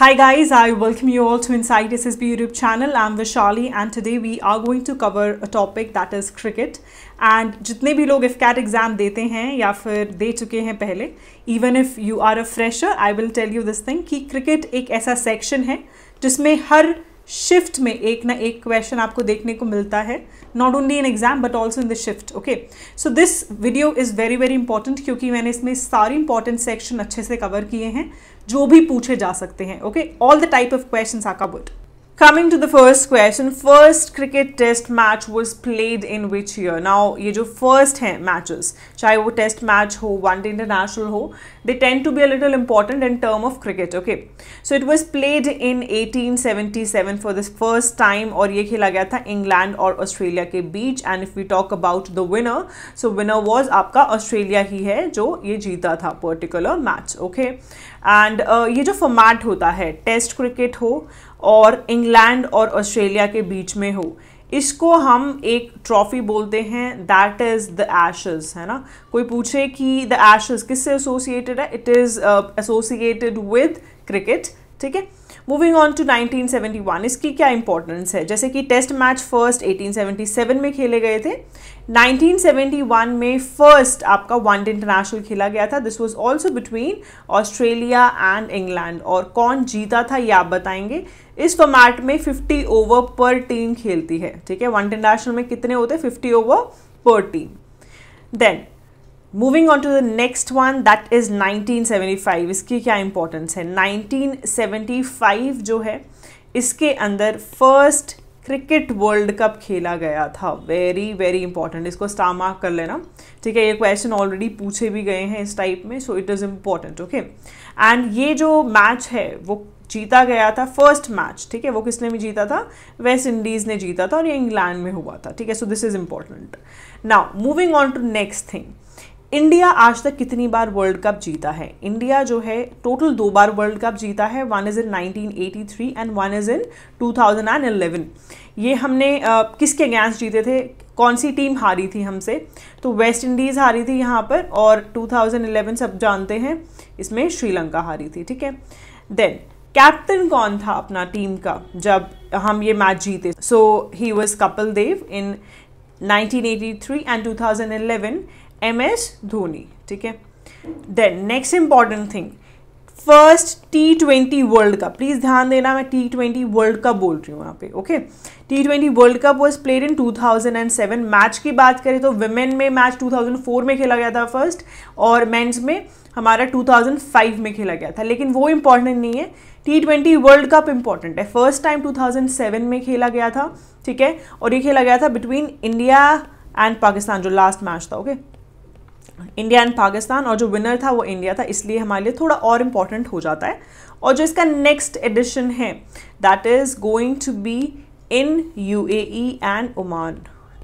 Hi guys, I welcome you all to Inside SSB YouTube channel. I'm Vishali and today we are going to cover a topic that is cricket. And जितने भी लोग IFCAT exam देते हैं या फिर दे चुके हैं पहले even if you are a fresher, I will tell you this thing कि cricket एक ऐसा section है जिसमें हर शिफ्ट में एक ना एक क्वेश्चन आपको देखने को मिलता है not only in exam but also in the shift okay so this video is very very important क्योंकि मैंने इसमें सारे इंपॉर्टेंट सेक्शन अच्छे से कवर किए हैं जो भी पूछे जा सकते हैं okay all the type of question आका but coming to the first question first cricket test match was played in which year now ये जो फर्स्ट हैं मैचेस चाहे वो टेस्ट मैच हो वन डे इंटरनेशनल हो they tend to be a little important in term of cricket okay so it was played in eighteen seventy for the first time और ये खेला गया था इंग्लैंड और ऑस्ट्रेलिया के बीच and if we talk about the winner so winner was आपका Australia ही है जो ये जीता था पर्टिकुलर मैच ओके एंड ये जो फॉर्मैट होता है टेस्ट क्रिकेट हो और इंग्लैंड और ऑस्ट्रेलिया के बीच में हो इसको हम एक ट्रॉफी बोलते हैं दैट इज़ द एशेज है ना कोई पूछे कि द एशेज किससे एसोसिएटेड है it is associated with cricket ठीक है मूविंग ऑन टू 1971 इसकी क्या इंपॉर्टेंस है जैसे कि टेस्ट मैच फर्स्ट 1877 में खेले गए थे 1971 में फर्स्ट आपका वनडे इंटरनेशनल खेला गया था this was also between Australia and England और कौन जीता था ये आप बताएंगे इस फॉर्मेट में 50 ओवर पर टीम खेलती है ठीक है वनडे इंटरनेशनल में कितने होते हैं ओवर पर team then moving on to the next one that is 1975 इसकी क्या इंपॉर्टेंस है 1975 जो है इसके अंदर फर्स्ट क्रिकेट वर्ल्ड कप खेला गया था वेरी वेरी इंपॉर्टेंट इसको स्टार मार्क कर लेना ठीक है ये क्वेश्चन ऑलरेडी पूछे भी गए हैं इस टाइप में so it is important okay and ये जो मैच है वो जीता गया था फर्स्ट मैच ठीक है वो किसने भी जीता था वेस्ट इंडीज़ ने जीता था और ये इंग्लैंड में हुआ था ठीक है so this is important now moving on to next thing India आज तक कितनी बार वर्ल्ड कप जीता है इंडिया जो है टोटल दो बार वर्ल्ड कप जीता है one is in 1983 and one is in 2011 ये हमने किसके अगेंस्ट जीते थे कौन सी टीम हारी थी हमसे तो वेस्ट इंडीज़ हारी थी यहाँ पर और 2011 सब जानते हैं इसमें श्रीलंका हारी थी ठीक है देन कैप्टन कौन था अपना टीम का जब हम ये मैच जीते so he was Kapil Dev in 1983 and 2011 M S Dhoni ठीक है then next important thing first T twenty world cup please ध्यान देना मैं टी ट्वेंटी वर्ल्ड कप बोल रही हूँ यहाँ पे okay T twenty world cup was played in two thousand and seven match की बात करें तो वुमेन में मैच टू थाउजेंड फोर में खेला गया था फर्स्ट और मेन्स में हमारा टू थाउजेंड फाइव में खेला गया था लेकिन वो इम्पॉर्टेंट नहीं है T twenty world cup important है first time two thousand seven में खेला गया था ठीक है और ये खेला गया था बिटवीन इंडिया एंड पाकिस्तान जो लास्ट मैच था okay okay? India and Pakistan और जो विनर था वो इंडिया था इसलिए हमारे लिए थोड़ा और इम्पॉर्टेंट हो जाता है और जो इसका नेक्स्ट एडिशन है that is going to be in U and Oman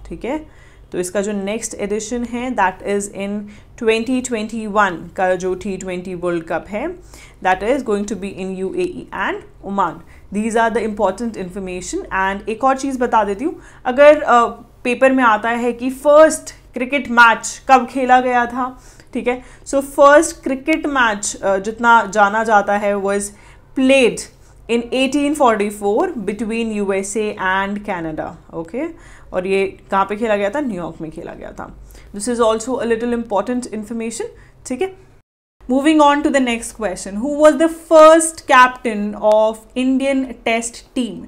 ठीक है तो इसका जो नेक्स्ट एडिशन है दैट इज़ इन 2021 का जो टी ट्वेंटी वर्ल्ड कप है that is going to be in U and Oman these are the important information and एक और चीज़ बता देती हूँ अगर पेपर uh, में आता है कि फर्स्ट क्रिकेट मैच कब खेला गया था ठीक है सो फर्स्ट क्रिकेट मैच जितना जाना जाता है was played in 1844 between USA and Canada okay और ये कहाँ पे खेला गया था न्यूयॉर्क में खेला गया था this is also a little important information ठीक है moving on to the next question who was the first captain of Indian test team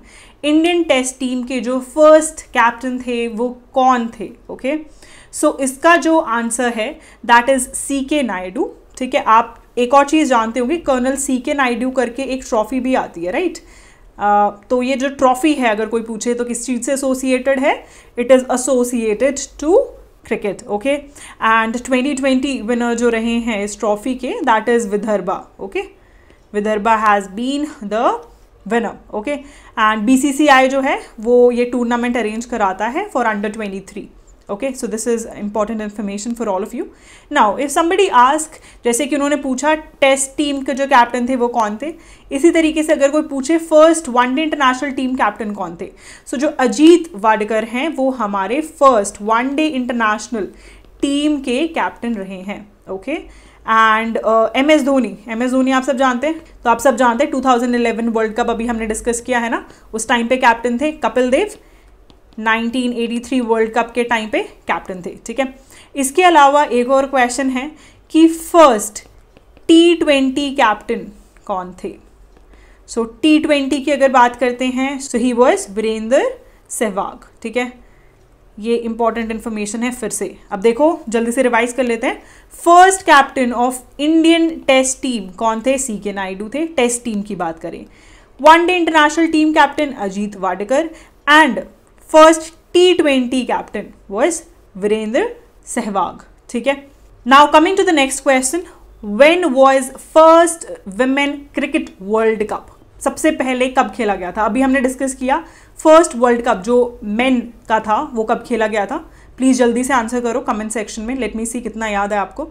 Indian test team के जो फर्स्ट कैप्टन थे वो कौन थे ओके okay? सो so, इसका जो आंसर है दैट इज़ सी के नायडू ठीक है आप एक और चीज़ जानते होंगे कर्नल सी के नायडू करके एक ट्रॉफ़ी भी आती है राइट uh, तो ये जो ट्रॉफ़ी है अगर कोई पूछे तो किस चीज़ से एसोसिएटेड है it is associated to cricket okay and 2020 winner जो रहे हैं इस ट्रॉफ़ी के that is Vidarbha okay Vidarbha has been the winner okay and B जो है वो ये टूर्नामेंट अरेंज कराता है for under twenty okay so this is important information for all of you now if somebody ask जैसे कि उन्होंने पूछा टेस्ट टीम के जो कैप्टन थे वो कौन थे इसी तरीके से अगर कोई पूछे first one day international team captain कौन थे सो so, जो अजीत वाडकर हैं वो हमारे फर्स्ट वनडे इंटरनेशनल टीम के कैप्टन रहे हैं okay okay? And M S Dhoni M S Dhoni आप सब जानते हैं तो आप सब जानते हैं 2011 वर्ल्ड कप अभी हमने डिस्कस किया है ना उस टाइम पे कैप्टन थे कपिल देव 1983 वर्ल्ड कप के टाइम पे कैप्टन थे ठीक है इसके अलावा एक और क्वेश्चन है कि फर्स्ट टी ट्वेंटी कैप्टन कौन थे सो टी ट्वेंटी की अगर बात करते हैं so he was Virender Sehwag ठीक है ये इंपॉर्टेंट इन्फॉर्मेशन है फिर से अब देखो जल्दी से रिवाइज कर लेते हैं first captain of Indian test team कौन थे सी के नायडू थे टेस्ट टीम की बात करें one day international team captain Ajit Wadekar and first T twenty captain was Virender Sehwag ठीक है now coming to the next question when was first women cricket world cup सबसे पहले कब खेला गया था अभी हमने डिस्कस किया फर्स्ट वर्ल्ड कप जो मेन का था वो कब खेला गया था प्लीज़ जल्दी से आंसर करो कमेंट सेक्शन में लेट मी सी कितना याद है आपको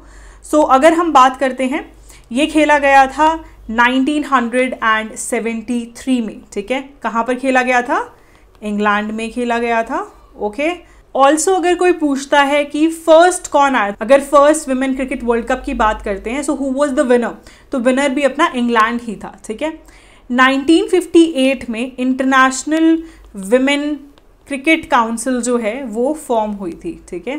सो so, अगर हम बात करते हैं ये खेला गया था 1973 में ठीक है कहाँ पर खेला गया था इंग्लैंड में खेला गया था ओके okay? ऑल्सो अगर कोई पूछता है कि फर्स्ट कौन आया अगर first women cricket world cup की बात करते हैं so who was the winner तो विनर भी अपना इंग्लैंड ही था ठीक है 1958 में इंटरनेशनल विमेन क्रिकेट काउंसिल जो है वो फॉर्म हुई थी ठीक है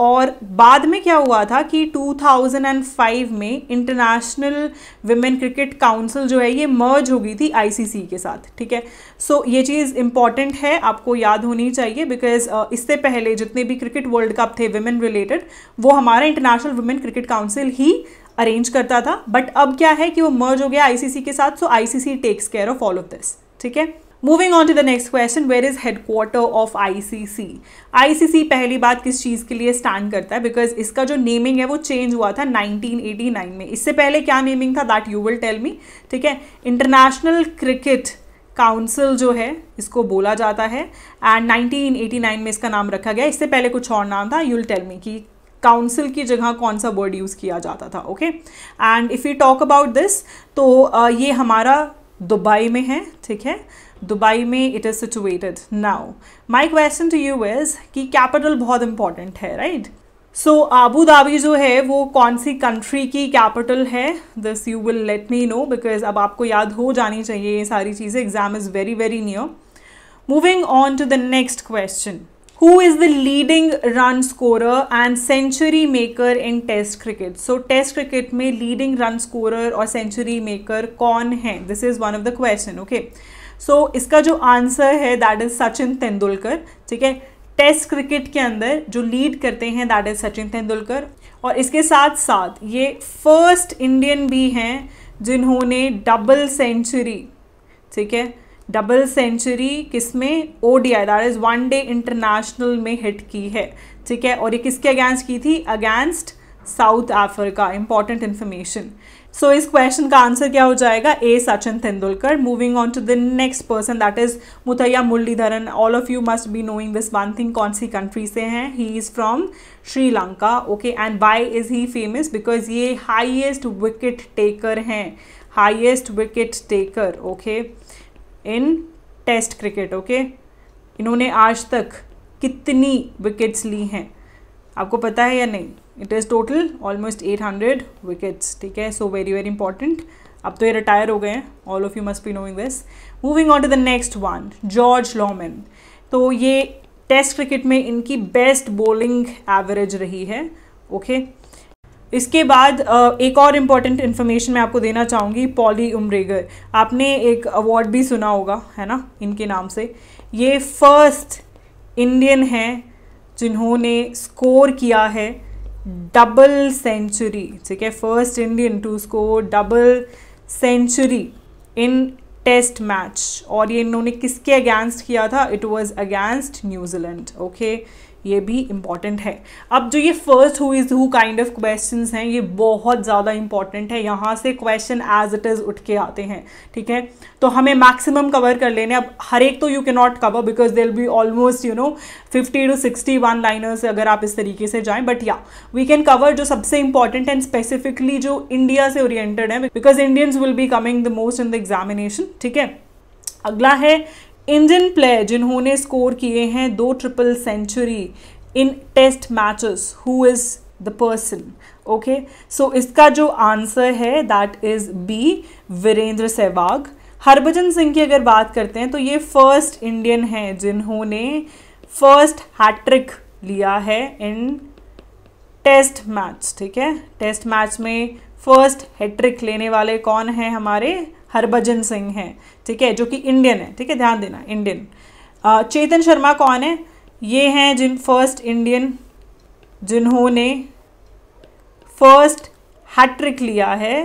और बाद में क्या हुआ था कि 2005 में इंटरनेशनल विमेन क्रिकेट काउंसिल जो है ये मर्ज हो गई थी आईसीसी के साथ ठीक है सो so, ये चीज़ इंपॉर्टेंट है आपको याद होनी चाहिए बिकॉज uh, इससे पहले जितने भी क्रिकेट वर्ल्ड कप थे विमेन रिलेटेड वो हमारा इंटरनेशनल वुमेन क्रिकेट काउंसिल ही अरेंज करता था बट अब क्या है कि वो मर्ज हो गया आईसीसी के साथ so ICC takes care of all of this ठीक है moving on to the next question where is headquarter of ICC ICC पहली बात किस चीज़ के लिए स्टैंड करता है बिकॉज इसका जो नेमिंग है वो चेंज हुआ था 1989 में इससे पहले क्या नेमिंग था that you will tell me ठीक है इंटरनेशनल क्रिकेट काउंसिल जो है इसको बोला जाता है एंड 1989 में इसका नाम रखा गया इससे पहले कुछ और नाम था यूल टेल मी कि काउंसिल की जगह कौन सा वर्ड यूज़ किया जाता था okay and if you talk about this तो ये हमारा दुबई में है ठीक है दुबई में it is situated now my question to you is कि कैपिटल बहुत इंपॉर्टेंट है राइट सो आबू धाबी जो है वो कौन सी कंट्री की कैपिटल है this you will let me know because अब आपको याद हो जानी चाहिए ये सारी चीज़ें exam is very very near moving on to the next question who is the leading run score and century maker in test cricket so test cricket में लीडिंग रन स्कोर और सेंचुरी मेकर कौन है this is one of the question okay so so, इसका जो answer है that is Sachin Tendulkar ठीक है test cricket के अंदर जो लीड करते हैं दैट इज सचिन तेंदुलकर और इसके साथ साथ ये फर्स्ट इंडियन भी हैं जिन्होंने डबल सेंचुरी ठीक है डबल सेंचुरी में O D I that is one day international में हिट की है ठीक है और ये किसके अगेंस्ट की थी against South Africa important information so इस क्वेश्चन का आंसर क्या हो जाएगा A Sachin Tendulkar moving on to the next person that is Muttiah Muralitharan all of you must be knowing this one thing कौन सी कंट्री से हैं he is from Sri Lanka okay and why is he famous because ये highest wicket taker हैं highest wicket taker okay in test cricket okay इन्होंने आज तक कितनी विकेट्स ली हैं आपको पता है या नहीं it is total almost eight hundred wickets ठीक है सो वेरी वेरी इंपॉर्टेंट अब तो ये रिटायर हो गए हैं all of you must be knowing this moving on to the next one George Lohmann तो ये टेस्ट क्रिकेट में इनकी बेस्ट बॉलिंग एवरेज रही है ओके okay? इसके बाद एक और इम्पॉर्टेंट इन्फॉर्मेशन मैं आपको देना चाहूँगी पॉली उम्रेगर आपने एक अवार्ड भी सुना होगा है ना इनके नाम से ये फर्स्ट इंडियन हैं जिन्होंने स्कोर किया है डबल सेंचुरी ठीक है first Indian to score double century in test match और ये इन्होंने किसके अगेंस्ट किया था it was against New Zealand okay ये भी इम्पॉर्टेंट है अब जो ये first who is who kind of question हैं ये बहुत ज़्यादा इंपॉर्टेंट है यहाँ से क्वेश्चन एज इट इज़ उठ के आते हैं ठीक है तो हमें मैक्सिमम कवर कर लेने अब हर एक तो you can not cover because there be almost you know fifty to sixty one liners अगर आप इस तरीके से जाएँ बट या वी कैन कवर जो सबसे इंपॉर्टेंट एंड स्पेसिफिकली जो इंडिया से ओरिएंटेड है because Indians will be coming the most in the examination ठीक है अगला है इंडियन प्लेयर जिन्होंने स्कोर किए हैं दो triple century in test matches who is the person okay so इसका जो आंसर है that is B Virender Sehwag Harbhajan Singh की अगर बात करते हैं तो ये फर्स्ट इंडियन हैं जिन्होंने फर्स्ट हैट्रिक लिया है इन टेस्ट मैच ठीक है टेस्ट मैच में फर्स्ट हैट्रिक लेने वाले कौन हैं हमारे हरभजन सिंह हैं ठीक है जो कि इंडियन है ठीक है ध्यान देना इंडियन चेतन शर्मा कौन है ये हैं जिन फर्स्ट इंडियन जिन्होंने फर्स्ट हैट्रिक लिया है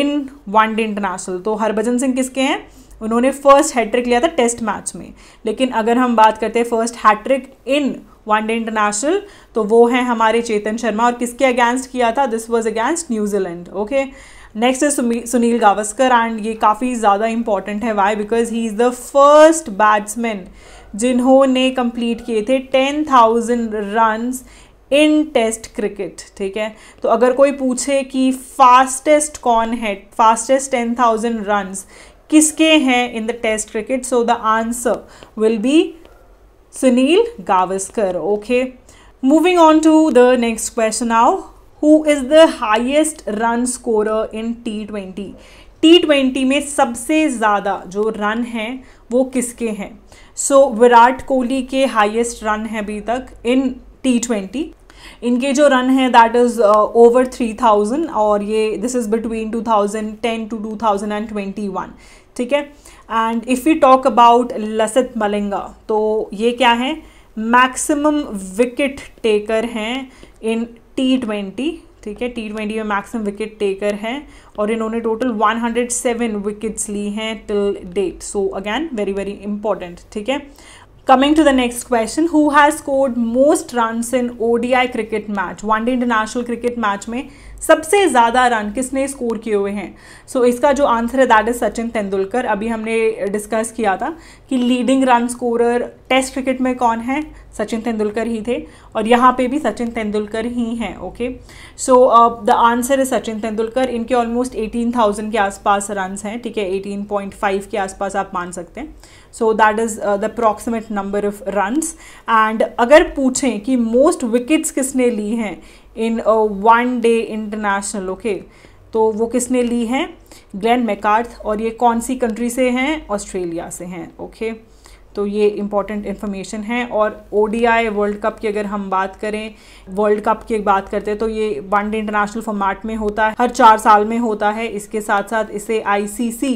इन वनडे इंटरनेशनल तो हरभजन सिंह किसके हैं उन्होंने फर्स्ट हैट्रिक लिया था टेस्ट मैच में लेकिन अगर हम बात करते हैं first hattrick in one day international तो वो हैं हमारे चेतन शर्मा और किसके अगेंस्ट किया था this was against New Zealand okay next is Sunil Gavaskar and ये काफ़ी ज़्यादा इंपॉर्टेंट है why because he is the first batsman जिन्होंने कंप्लीट किए थे ten thousand runs in test cricket ठीक है तो अगर कोई पूछे कि फास्टेस्ट कौन है फास्टेस्ट टेन थाउजेंड रन्स किसके हैं in the test cricket so the answer will be Sunil Gavaskar okay moving on to the next question आओ who is the highest run scorer in T twenty T twenty में सबसे ज़्यादा जो run हैं वो किसके हैं सो so, विराट कोहली के हाइएस्ट रन हैं अभी तक इन टी ट्वेंटी इनके जो रन हैं that is over three thousand और ये this is between two thousand ten to two thousand and twenty one ठीक है and if you talk about Lasith Malinga तो ये क्या है मैक्सिमम विकेट टेकर हैं इन टी ट्वेंटी ठीक है टी ट्वेंटी में मैक्सिमम विकेट टेकर हैं और इन्होंने टोटल 107 विकेट्स ली हैं till date so again very very important ठीक है coming to the next question who has scored most run in ODI cricket match one day international cricket match में सबसे ज़्यादा रन किसने स्कोर किए हुए हैं सो so, इसका जो आंसर है दैट इज़ सचिन तेंदुलकर अभी हमने डिस्कस किया था कि leading run scorer test cricket में कौन है सचिन तेंदुलकर ही थे और यहाँ पे भी सचिन तेंदुलकर ही हैं ओके सो द आंसर है सचिन तेंदुलकर इनके ऑलमोस्ट 18,000 के आसपास रन हैं ठीक है 18.5 के आसपास आप मान सकते हैं so that is the approximate number of runs and अगर पूछें कि मोस्ट विकेट्स किसने ली हैं in one day international okay तो वो किसने ली हैं ग्लैन मैकार्थ और ये कौन सी कंट्री से हैं ऑस्ट्रेलिया से हैं ओके okay? तो ये इम्पॉर्टेंट इन्फॉर्मेशन है और ओ वर्ल्ड कप की अगर हम बात करें वर्ल्ड कप की बात करते हैं तो ये वन डे इंटरनेशनल फॉर्मेट में होता है हर चार साल में होता है इसके साथ साथ इसे आईसीसी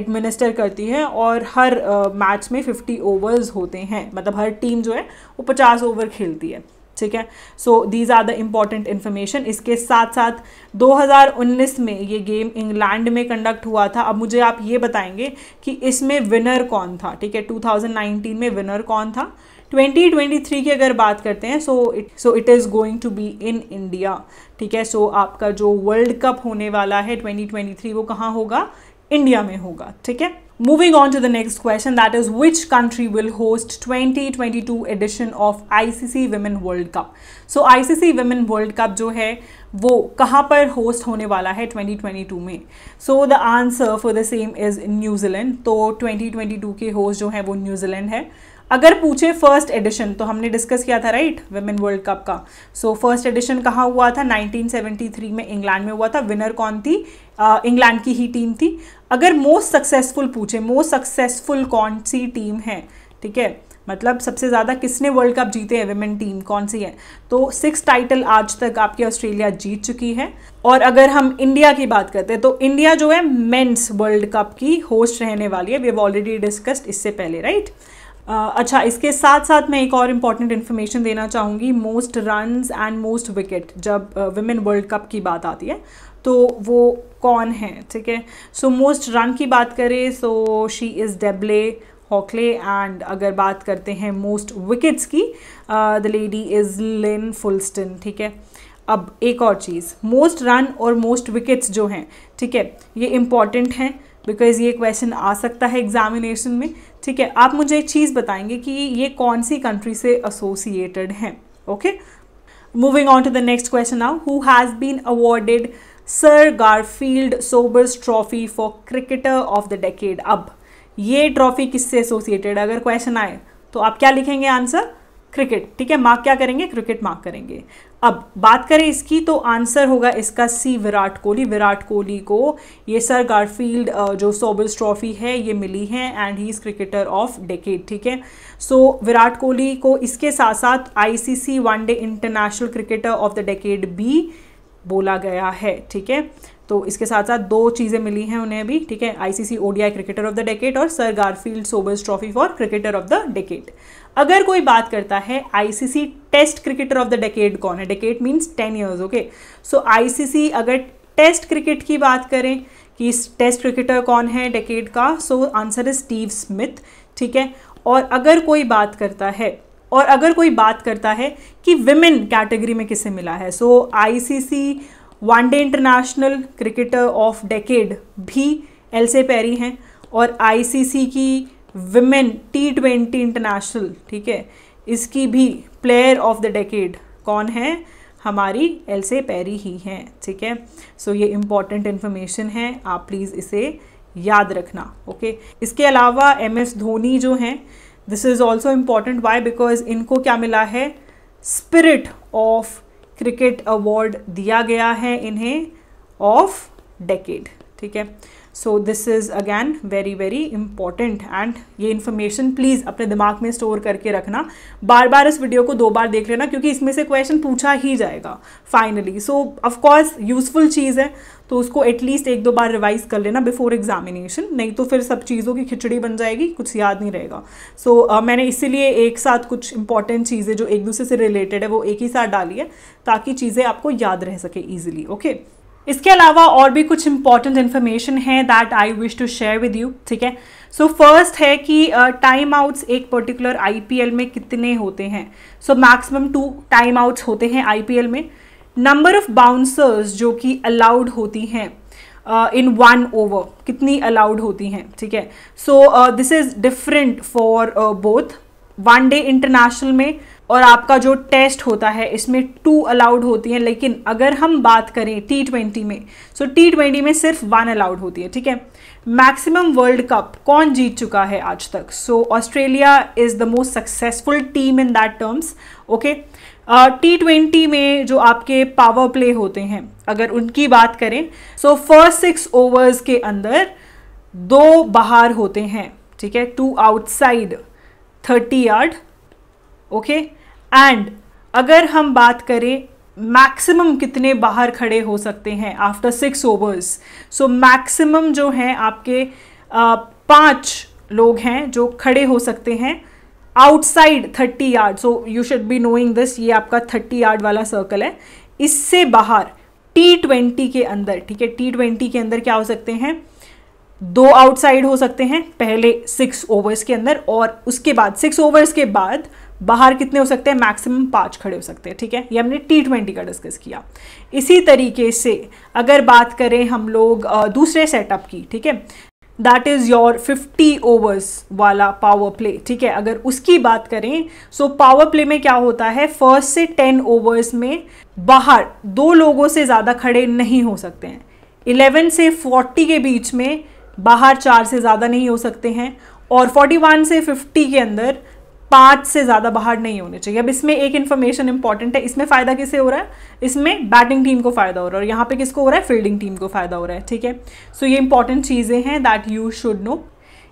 एडमिनिस्टर करती है और हर मैच में 50 ओवर्स होते हैं मतलब हर टीम जो है वो 50 ओवर खेलती है ठीक है so these are the important information इसके साथ साथ 2019 में ये गेम इंग्लैंड में कंडक्ट हुआ था अब मुझे आप ये बताएंगे कि इसमें विनर कौन था ठीक है 2019 में विनर कौन था 2023 की अगर बात करते हैं so it so it is going to be in India ठीक है सो आपका जो वर्ल्ड कप होने वाला है 2023 वो कहाँ होगा इंडिया में होगा ठीक है Moving on to the next question, that is which country will host 2022 edition of ICC Women World Cup? So ICC Women World Cup, jo hai, wo kaha par host hone wala hai 2022 mein? So the answer for the same is New Zealand. So 2022 ke host jo hai, New Zealand hai. अगर पूछे first edition तो हमने discuss किया था right women world cup का so first edition कहाँ हुआ था 1973 में इंग्लैंड में हुआ था विनर कौन थी इंग्लैंड uh, की ही टीम थी अगर मोस्ट सक्सेसफुल पूछे मोस्ट सक्सेसफुल कौन सी टीम है ठीक है मतलब सबसे ज़्यादा किसने वर्ल्ड कप जीते हैं वेमेन टीम कौन सी है तो सिक्स टाइटल आज तक आपकी ऑस्ट्रेलिया जीत चुकी है और अगर हम इंडिया की बात करते हैं तो इंडिया जो है मेंस वर्ल्ड कप की होस्ट रहने वाली है वी हैव ऑलरेडी डिस्कस्ड इससे पहले राइट right? अच्छा इसके साथ साथ मैं एक और इम्पॉर्टेंट इन्फॉर्मेशन देना चाहूँगी most runs and most wicket जब वुमेन वर्ल्ड कप की बात आती है तो वो कौन है ठीक है सो मोस्ट रन की बात करें so she is Debbie Hockley and अगर बात करते हैं मोस्ट विकेट्स की the lady is Lyn Fullston ठीक है अब एक और चीज़ मोस्ट रन और मोस्ट विकेट्स जो हैं ठीक है ये इम्पॉर्टेंट हैं बिकॉज ये क्वेश्चन आ सकता है एग्जामिनेशन में ठीक है आप मुझे एक चीज़ बताएंगे कि ये कौन सी कंट्री से एसोसिएटेड हैं okay moving on to the next question now who has been awarded sir Garfield Sobers trophy for cricketer of the decade अब ये ट्रॉफी किससे एसोसिएटेड अगर क्वेश्चन आए तो आप क्या लिखेंगे आंसर क्रिकेट ठीक है मार्क क्या करेंगे क्रिकेट मार्क करेंगे अब बात करें इसकी तो आंसर होगा इसका सी विराट कोहली विराट कोहली को ये सर गारफील्ड जो सोबल्स ट्रॉफी है ये मिली है and he is cricketer of decade ठीक है सो विराट कोहली को इसके साथ साथ ICC one day international cricketer of the decade भी बोला गया है ठीक है तो इसके साथ साथ दो चीज़ें मिली हैं उन्हें भी ठीक है ICC ODI cricketer of the decade और sir Garfield Sobers trophy for cricketer of the decade अगर कोई बात करता है ICC test cricketer of the decade कौन है decade means ten years okay so ICC अगर टेस्ट क्रिकेट की बात करें कि टेस्ट क्रिकेटर कौन है डेकेड का so answer is Steve Smith ठीक है और अगर कोई बात करता है और अगर कोई बात करता है कि विमेन कैटेगरी में किसे मिला है so ICC one day international cricketer of decade भी एल से पैरी हैं और आईसीसी की विमेन टी ट्वेंटी इंटरनेशनल ठीक है इसकी भी प्लेयर ऑफ द डेकेड कौन है हमारी से पैरी ही हैं ठीक है सो so, ये इम्पॉर्टेंट इन्फॉर्मेशन है आप प्लीज़ इसे याद रखना ओके okay? इसके अलावा एम एस धोनी जो हैं this is also important why because इनको क्या मिला है स्पिरिट ऑफ क्रिकेट अवार्ड दिया गया है इन्हें ऑफ डेकेड ठीक है so this is again very very important and ये इन्फॉर्मेशन प्लीज़ अपने दिमाग में स्टोर करके रखना बार बार इस वीडियो को दो बार देख लेना क्योंकि इसमें से क्वेश्चन पूछा ही जाएगा फाइनली सो ऑफकोर्स यूजफुल चीज़ है तो उसको एटलीस्ट एक दो बार रिवाइज कर लेना बिफोर एग्जामिनेशन नहीं तो फिर सब चीज़ों की खिचड़ी बन जाएगी कुछ याद नहीं रहेगा सो so, uh, मैंने इसीलिए एक साथ कुछ इंपॉर्टेंट चीज़ें जो एक दूसरे से रिलेटेड है वो एक ही साथ डाली है ताकि चीज़ें आपको याद रह सके ईजिली ओके okay? इसके अलावा और भी कुछ इंपॉर्टेंट इन्फॉर्मेशन है that I wish to share with you ठीक है सो so, फर्स्ट है कि टाइम uh, आउट्स एक पर्टिकुलर आईपीएल में कितने होते हैं so maximum two time outs होते हैं आईपीएल में नंबर ऑफ बाउंसर्स जो कि अलाउड होती हैं इन वन ओवर कितनी अलाउड होती हैं ठीक है so this is different for both one day international में और आपका जो टेस्ट होता है इसमें टू अलाउड होती है लेकिन अगर हम बात करें टी ट्वेंटी में सो टी ट्वेंटी में सिर्फ वन अलाउड होती है ठीक है मैक्सिमम वर्ल्ड कप कौन जीत चुका है आज तक so Australia is the most successful team in that terms okay T twenty में जो आपके पावर प्ले होते हैं अगर उनकी बात करें सो फर्स्ट सिक्स ओवर्स के अंदर दो बाहर होते हैं ठीक है two outside thirty yard okay and अगर हम बात करें मैक्सिमम कितने बाहर खड़े हो सकते हैं after six overs so maximum जो हैं आपके पांच लोग हैं जो खड़े हो सकते हैं outside thirty yard so you should be knowing this ये आपका थर्टी यार्ड वाला सर्कल है इससे बाहर टी ट्वेंटी के अंदर ठीक है टी ट्वेंटी के अंदर क्या हो सकते हैं दो आउटसाइड हो सकते हैं पहले सिक्स ओवर्स के अंदर और उसके बाद सिक्स ओवर्स के बाद बाहर कितने हो सकते हैं मैक्सिमम पाँच खड़े हो सकते हैं ठीक है ये हमने टी ट्वेंटी का डिस्कस किया इसी तरीके से अगर बात करें हम लोग दूसरे सेटअप की ठीक है दैट इज़ योर 50 ओवर्स वाला पावर प्ले ठीक है अगर उसकी बात करें सो पावर प्ले में क्या होता है फर्स्ट से 10 ओवर्स में बाहर दो लोगों से ज़्यादा खड़े नहीं हो सकते हैं 11 से 40 के बीच में बाहर चार से ज़्यादा नहीं हो सकते हैं और 41 से 50 के अंदर पाँच से ज़्यादा बाहर नहीं होने चाहिए अब इसमें एक इन्फॉर्मेशन इंपॉर्टेंट है इसमें फ़ायदा किसे हो रहा है इसमें बैटिंग टीम को फ़ायदा हो रहा है और यहाँ पे किसको हो रहा है फील्डिंग टीम को फ़ायदा हो रहा है ठीक है सो ये इंपॉर्टेंट चीज़ें हैं दैट यू शुड नो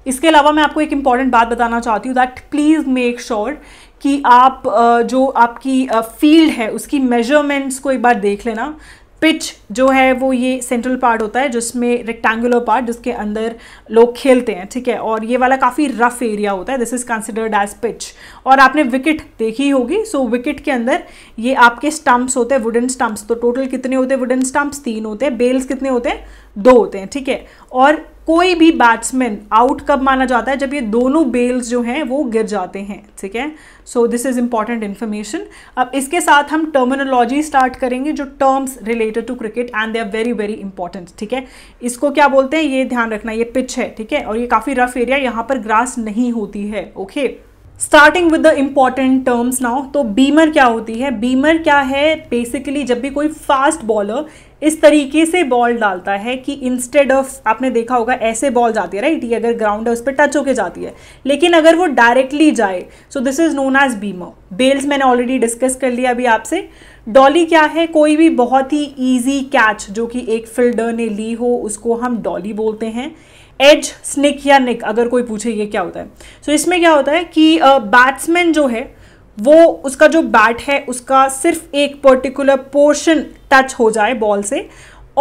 इसके अलावा मैं आपको एक इंपॉर्टेंट बात बताना चाहती हूँ दैट प्लीज़ मेक श्योर कि आप जो आपकी फील्ड है उसकी मेजरमेंट्स को एक बार देख लेना पिच जो है वो ये सेंट्रल पार्ट होता है जिसमें रेक्टेंगुलर पार्ट जिसके अंदर लोग खेलते हैं ठीक है और ये वाला काफ़ी रफ एरिया होता है this is considered as pitch और आपने विकेट देखी होगी सो so, विकेट के अंदर ये आपके स्टम्प्स होते हैं वुडन स्टम्प्स तो टोटल कितने होते हैं वुडन स्टम्प्स तीन होते हैं बेल्स कितने होते हैं दो होते हैं ठीक है और कोई भी बैट्समैन आउट कब माना जाता है जब ये दोनों बेल्स जो हैं वो गिर जाते हैं ठीक है so this is important information अब इसके साथ हम टर्मिनोलॉजी स्टार्ट करेंगे जो terms related to cricket and they are very very important ठीक है इसको क्या बोलते हैं ये ध्यान रखना ये पिच है ठीक है और ये काफ़ी रफ एरिया यहाँ पर ग्रास नहीं होती है okay okay? Starting with the important terms now तो बीमर क्या होती है बीमर क्या है बेसिकली जब भी कोई फास्ट बॉलर इस तरीके से बॉल डालता है कि इंस्टेड ऑफ आपने देखा होगा ऐसे बॉल जाती है राइट ये अगर ग्राउंड है उस पर टच होके जाती है लेकिन अगर वो डायरेक्टली जाए so this is known as beamer bails मैंने ऑलरेडी डिस्कस कर लिया अभी आपसे डॉली क्या है कोई भी बहुत ही ईजी कैच जो कि एक फील्डर ने ली हो उसको हम डॉली बोलते हैं एज स्निक या निक अगर कोई पूछे ये क्या होता है सो so, इसमें क्या होता है कि बैट्समैन uh, जो है वो उसका जो बैट है उसका सिर्फ एक पर्टिकुलर पोर्शन टच हो जाए बॉल से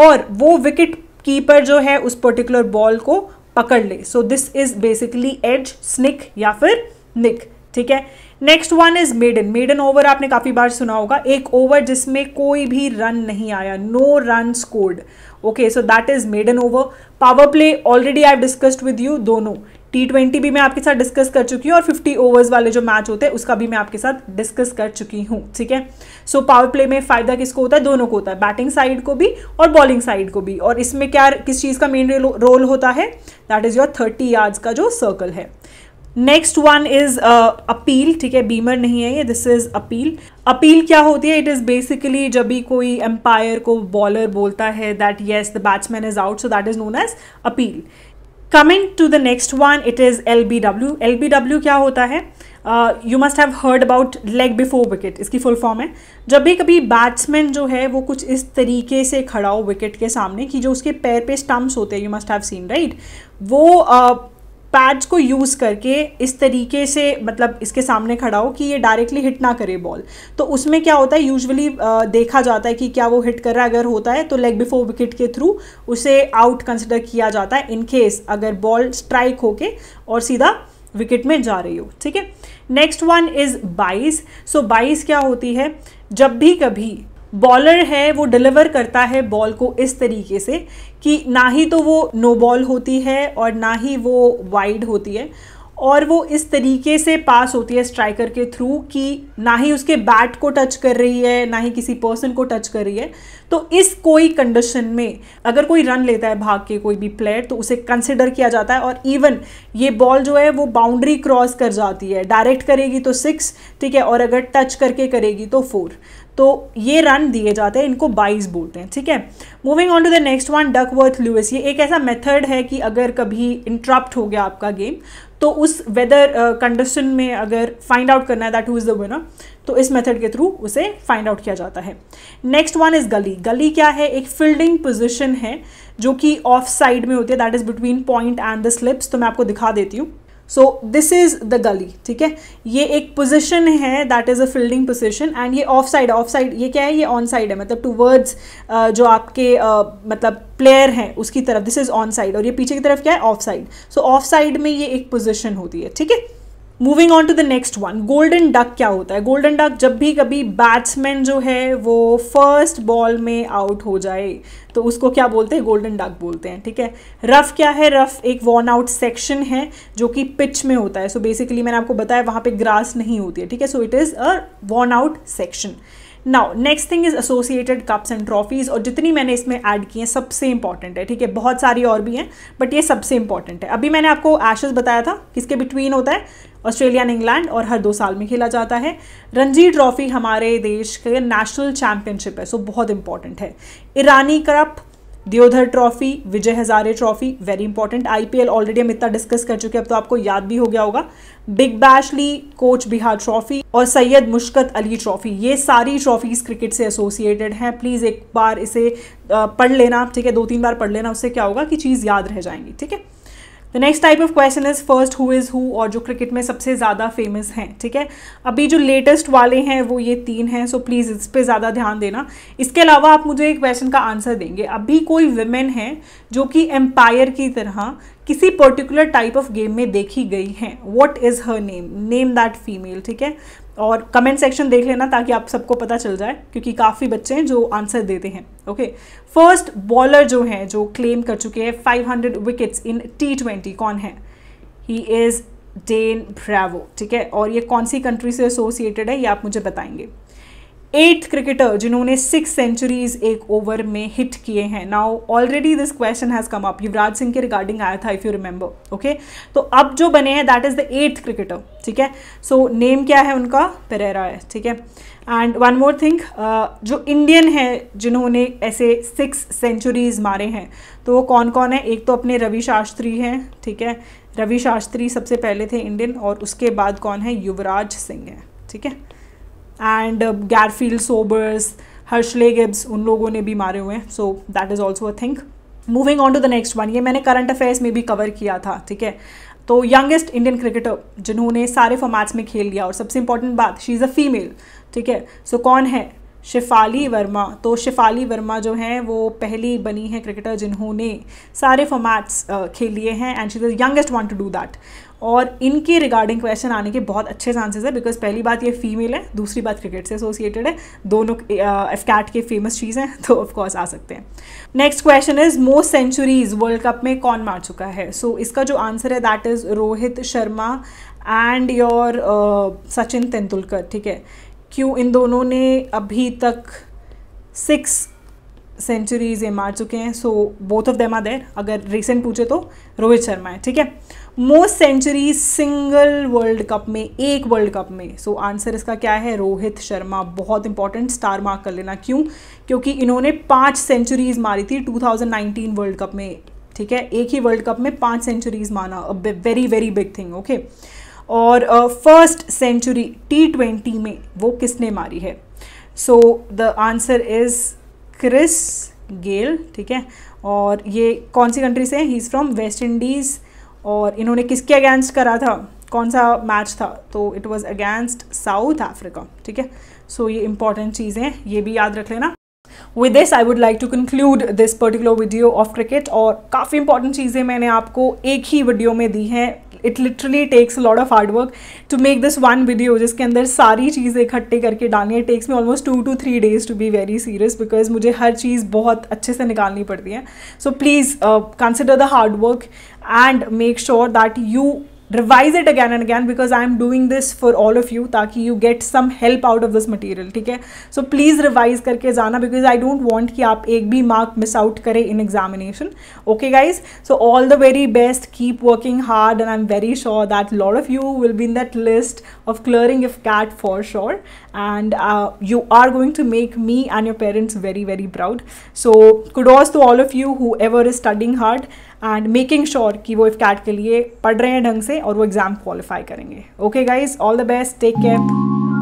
और वो विकेट कीपर जो है उस पर्टिकुलर बॉल को पकड़ ले so this is basically edge snick या फिर निक ठीक है next one is maiden maiden over आपने काफ़ी बार सुना होगा एक ओवर जिसमें कोई भी रन नहीं आया no run scored okay so that is maiden over power play already I discussed with you दोनों टी ट्वेंटी भी मैं आपके साथ डिस्कस कर चुकी हूँ और फिफ्टी ओवर्स वाले जो मैच होते हैं उसका भी मैं आपके साथ डिस्कस कर चुकी हूँ ठीक है सो पावर प्ले में फायदा किसको होता है दोनों को होता है बैटिंग साइड को भी और बॉलिंग साइड को भी और इसमें क्या किस चीज़ का मेन रोल होता है that is your thirty yards का जो सर्कल है नेक्स्ट वन इज अपील ठीक है बीमर नहीं है ये दिस इज अपील अपील क्या होती है इट इज़ बेसिकली जब भी कोई एम्पायर को बॉलर बोलता है that yes the batsman is out so that is known as appeal coming to the next one it is L B W L B W क्या होता है you must have heard about leg before wicket इसकी full form है जब भी कभी batsman जो है वो कुछ इस तरीके से खड़ा हो विकेट के सामने कि जो उसके पैर पे स्टम्प्स होते हैं you must have seen right वो uh, पैड्स को यूज़ करके इस तरीके से मतलब इसके सामने खड़ा हो कि ये डायरेक्टली हिट ना करे बॉल तो उसमें क्या होता है यूजुअली देखा जाता है कि क्या वो हिट कर रहा है अगर होता है तो लेग बिफोर विकेट के थ्रू उसे आउट कंसिडर किया जाता है इनकेस अगर बॉल स्ट्राइक होके और सीधा विकेट में जा रही हो ठीक है नेक्स्ट वन इज़ बाइस सो बाइस क्या होती है जब भी कभी बॉलर है वो डिलीवर करता है बॉल को इस तरीके से कि ना ही तो वो नो बॉल होती है और ना ही वो वाइड होती है और वो इस तरीके से पास होती है स्ट्राइकर के थ्रू कि ना ही उसके बैट को टच कर रही है ना ही किसी पर्सन को टच कर रही है तो इस कोई कंडीशन में अगर कोई रन लेता है भाग के कोई भी प्लेयर तो उसे कंसिडर किया जाता है और इवन ये बॉल जो है वो बाउंड्री क्रॉस कर जाती है डायरेक्ट करेगी तो सिक्स ठीक है और अगर टच करके करेगी तो फोर तो ये रन दिए जाते हैं इनको बाइस बोलते हैं ठीक है moving on to the next one Duckworth Lewis ये एक ऐसा मेथड है कि अगर कभी इंटरप्ट हो गया आपका गेम तो उस वेदर कंडीशन uh, में अगर फाइंड आउट करना है that who is the winner तो इस मेथड के थ्रू उसे फाइंड आउट किया जाता है नेक्स्ट वन इज़ गली गली क्या है एक फील्डिंग पोजिशन है जो कि ऑफ साइड में होती है that is between point and the slips तो मैं आपको दिखा देती हूँ सो दिस इज द गली ठीक है ये एक पोजिशन है that is a fielding position and ये ऑफ साइड ऑफ साइड ये क्या है ये ऑन साइड है मतलब टूवर्ड्स uh, जो आपके uh, मतलब प्लेयर हैं उसकी तरफ दिस इज ऑन साइड और ये पीछे की तरफ क्या है off side so off side में ये एक पोजिशन होती है ठीक है moving on to the next one golden duck क्या होता है गोल्डन डक जब भी कभी बैट्समैन जो है वो फर्स्ट बॉल में आउट हो जाए तो उसको क्या बोलते हैं गोल्डन डक बोलते हैं ठीक है रफ क्या है रफ एक वॉर्न आउट सेक्शन है जो कि पिच में होता है सो so बेसिकली मैंने आपको बताया वहाँ पे ग्रास नहीं होती है ठीक है so it is a worn out section now next thing is associated cups and trophies और जितनी मैंने इसमें ऐड की हैं सबसे इंपॉर्टेंट है ठीक है बहुत सारी और भी हैं बट ये सबसे इंपॉर्टेंट है अभी मैंने आपको एशेज़ बताया था किसके बिटवीन होता है ऑस्ट्रेलिया एंड इंग्लैंड और हर दो साल में खेला जाता है रणजी ट्रॉफी हमारे देश के नेशनल चैंपियनशिप है सो बहुत इंपॉर्टेंट है Irani cup Deodhar trophy Vijay Hazare trophy very important IPL already हम इतना डिस्कस कर चुके हैं अब तो आपको याद भी हो गया होगा big bash league Cooch Behar trophy और सैयद मुश्कत अली ट्रॉफी ये सारी ट्रॉफीज क्रिकेट से एसोसिएटेड हैं प्लीज़ एक बार इसे पढ़ लेना ठीक है दो तीन बार पढ़ लेना उससे क्या होगा कि चीज़ याद रह जाएंगी ठीक है the next type of question is first who is who और जो क्रिकेट में सबसे ज़्यादा फेमस हैं ठीक है अभी जो लेटेस्ट वाले हैं वो ये तीन हैं सो प्लीज़ इस पर ज़्यादा ध्यान देना इसके अलावा आप मुझे एक क्वेश्चन का आंसर देंगे अभी कोई वुमेन है जो कि एम्पायर की तरह किसी पर्टिकुलर टाइप ऑफ गेम में देखी गई हैं what is her name name that female ठीक है और कमेंट सेक्शन देख लेना ताकि आप सबको पता चल जाए क्योंकि काफ़ी बच्चे हैं जो आंसर देते हैं ओके फर्स्ट बॉलर जो हैं जो क्लेम कर चुके हैं 500 विकेट्स इन टी ट्वेंटी कौन है ही इज़ डेन ब्रावो ठीक है और ये कौन सी कंट्री से एसोसिएटेड है ये आप मुझे बताएंगे एट्थ क्रिकेटर जिन्होंने सिक्स सेंचुरीज एक ओवर में हिट किए हैं now already this question has come up Yuvraj Singh के रिगार्डिंग आया था इफ़ यू रिमेंबर ओके तो अब जो बने हैं that is the eighth cricketer ठीक है सो नेम क्या है उनका पेरेरा है ठीक है एंड वन मोर थिंग जो इंडियन है जिन्होंने ऐसे सिक्स सेंचुरीज मारे हैं तो वो कौन कौन है एक तो अपने रवि शास्त्री हैं ठीक है रवि शास्त्री सबसे पहले थे इंडियन और उसके बाद कौन है युवराज सिंह है ठीक है and Garfield Sobers Herschelle Gibbs उन लोगों ने भी मारे हुए हैं so that is also a think moving on to the next one ये मैंने करंट अफेयर्स में भी कवर किया था ठीक है तो यंगेस्ट इंडियन क्रिकेटर जिन्होंने सारे फॉर्मेट्स में खेल लिया और सबसे इंपॉर्टेंट बात शी इज़ अ फीमेल ठीक है सो कौन है शिफाली वर्मा तो शिफाली वर्मा जो हैं वो पहली बनी हैं क्रिकेटर जिन्होंने सारे फॉर्मेट्स खेल लिए हैं and she the youngest want to do that और इनके रिगार्डिंग क्वेश्चन आने के बहुत अच्छे चांसेस है बिकॉज पहली बात ये फीमेल है दूसरी बात क्रिकेट से एसोसिएटेड है दोनों एफ कैट के फेमस चीज़ हैं तो ऑफकोर्स आ सकते हैं next question is most centuries world cup में कौन मार चुका है सो so, इसका जो आंसर है that is Rohit Sharma and your Sachin Tendulkar ठीक है क्यों इन दोनों ने अभी तक सिक्स सेंचुरीज ये मार चुके हैं so both of them are there अगर रिसेंट पूछे तो रोहित शर्मा है ठीक है most century single world cup में एक वर्ल्ड कप में सो so, आंसर इसका क्या है रोहित शर्मा बहुत इंपॉर्टेंट स्टार मार्क कर लेना क्यों क्योंकि इन्होंने पांच सेंचुरीज मारी थी 2019 वर्ल्ड कप में ठीक है एक ही वर्ल्ड कप में पांच सेंचुरीज माना very very big thing okay okay? और फर्स्ट सेंचुरी टी ट्वेंटी में वो किसने मारी है so the answer is Chris Gayle ठीक है और ये कौन सी कंट्री से he is from West Indies और इन्होंने किसके अगेंस्ट करा था कौन सा मैच था तो it was against South Africa ठीक है सो ये इंपॉर्टेंट चीज़ें ये भी याद रख लेना with this I would like to conclude this particular video of cricket और काफ़ी इंपॉर्टेंट चीज़ें मैंने आपको एक ही वीडियो में दी हैं it literally takes lot of hard work to make this one video जिसके अंदर सारी चीज़ें इकट्ठे करके डालनी है takes me almost two two three days to be very serious because मुझे हर चीज़ बहुत अच्छे से निकालनी पड़ती है so please consider the hard work and make sure that you revise it again and again because I am doing this for all of you ताकि you get some help out of this material ठीक है so please revise करके जाना because I don't want कि आप एक भी mark miss out करें in examination okay guys so all the very best keep working hard and I'm very sure that lot of you will be in that list of clearing if cat for sure and uh, you are going to make me and your parents very very proud so kudos to all of you whoever is studying hard and making sure कि वो if cat के लिए पढ़ रहे हैं ढंग से और वो एग्ज़ाम क्वालिफाई करेंगे okay guys all the best take care